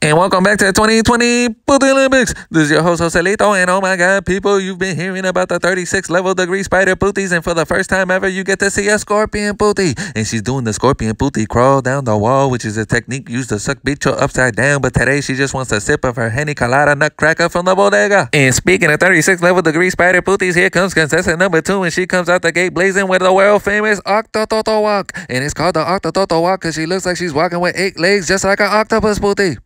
And welcome back to the 2020 Boulder Olympics. This is your host, Joselito, and oh my god, people, you've been hearing about the 36 level degree spider booties, and for the first time ever, you get to see a scorpion booty. And she's doing the scorpion booty crawl down the wall, which is a technique used to suck bitch upside down, but today she just wants a sip of her Henny Colada Nutcracker from the bodega. And speaking of 36 level degree spider booties, here comes contestant number two, and she comes out the gate blazing with the world famous Octototo Walk. And it's called the Octototo Walk because she looks like she's walking with eight legs just like an octopus booty.